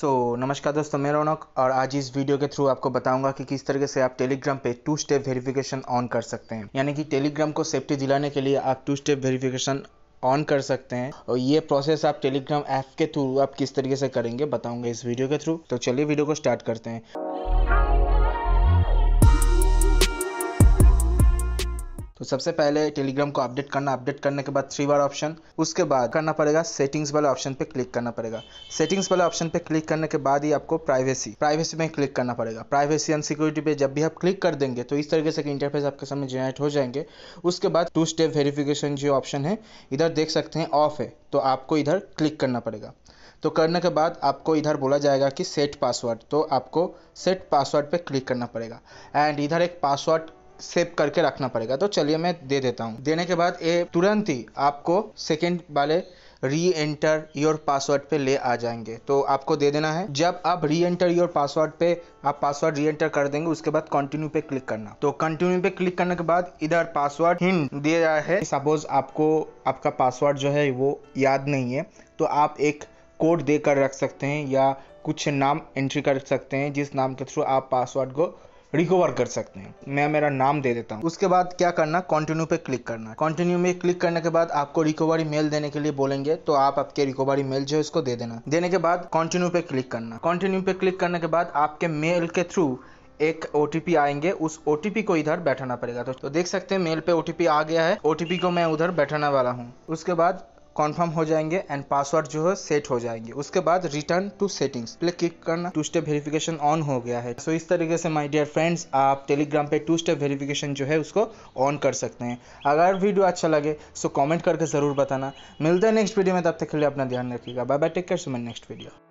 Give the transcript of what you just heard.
सो so, नमस्कार दोस्तों मैं रौनक और आज इस वीडियो के थ्रू आपको बताऊंगा कि किस तरीके से आप टेलीग्राम पे टू स्टेप वेरिफिकेशन ऑन कर सकते हैं यानी कि टेलीग्राम को सेफ्टी दिलाने के लिए आप टू स्टेप वेरिफिकेशन ऑन कर सकते हैं और ये प्रोसेस आप टेलीग्राम ऐप के थ्रू आप किस तरीके से करेंगे बताऊंगा इस वीडियो के थ्रू तो चलिए वीडियो को स्टार्ट करते हैं तो सबसे पहले टेलीग्राम को अपडेट करना अपडेट करने के बाद थ्री बार ऑप्शन उसके बाद करना पड़ेगा सेटिंग्स वाले ऑप्शन पे क्लिक करना पड़ेगा सेटिंग्स वाले ऑप्शन पे क्लिक करने के बाद ही आपको प्राइवेसी प्राइवेसी में क्लिक करना पड़ेगा प्राइवेसी एंड सिक्योरिटी पे जब भी आप क्लिक कर देंगे तो इस तरीके से इंटरफेस आपके सामने जनरेट हो जाएंगे उसके बाद टू स्टेप वेरिफिकेशन जो ऑप्शन है इधर देख सकते हैं ऑफ है तो आपको इधर क्लिक करना पड़ेगा तो करने के बाद आपको इधर बोला जाएगा कि सेट पासवर्ड तो आपको सेट पासवर्ड पे क्लिक करना पड़ेगा एंड इधर एक पासवर्ड सेव करके रखना पड़ेगा तो चलिए मैं दे देता हूँ देने के बाद ये तुरंत ही आपको सेकेंड वाले री एंटर योर पासवर्ड पे ले आ जाएंगे तो आपको दे देना है जब आप री एंटर योर पासवर्ड पे आप पासवर्ड री एंटर कर देंगे उसके बाद कंटिन्यू पे क्लिक करना तो कंटिन्यू पे क्लिक करने के बाद इधर पासवर्ड हिंट दिया रहा है सपोज आपको आपका पासवर्ड जो है वो याद नहीं है तो आप एक कोड देकर रख सकते हैं या कुछ नाम एंट्री कर सकते हैं जिस नाम के थ्रू आप पासवर्ड को रिकवर कर सकते हैं मैं मेरा नाम दे देता हूँ उसके बाद क्या करना कंटिन्यू पे क्लिक करना कंटिन्यू में क्लिक करने के बाद आपको रिकवरी मेल देने के लिए बोलेंगे तो आप आपके रिकवरी मेल जो है उसको दे देना देने के बाद कंटिन्यू पे क्लिक करना कंटिन्यू पे क्लिक करने के बाद आपके मेल के थ्रू एक ओ आएंगे उस ओ को इधर बैठाना पड़ेगा तो, तो देख सकते हैं मेल पे ओ आ गया है ओ को मैं उधर बैठाने वाला हूँ उसके बाद कॉन्फर्म हो जाएंगे एंड पासवर्ड जो है सेट हो जाएंगे उसके बाद रिटर्न टू सेटिंग्स पे क्लिक करना टू स्टेप वेरिफिकेशन ऑन हो गया है सो so, इस तरीके से माय डियर फ्रेंड्स आप टेलीग्राम पे टू स्टेप वेरिफिकेशन जो है उसको ऑन कर सकते हैं अगर वीडियो अच्छा लगे सो कॉमेंट करके ज़रूर बताना मिलते हैं नेक्स्ट वीडियो में तब तक के लिए अपना ध्यान रखिएगा bye bye take care so मैं नेक्स्ट वीडियो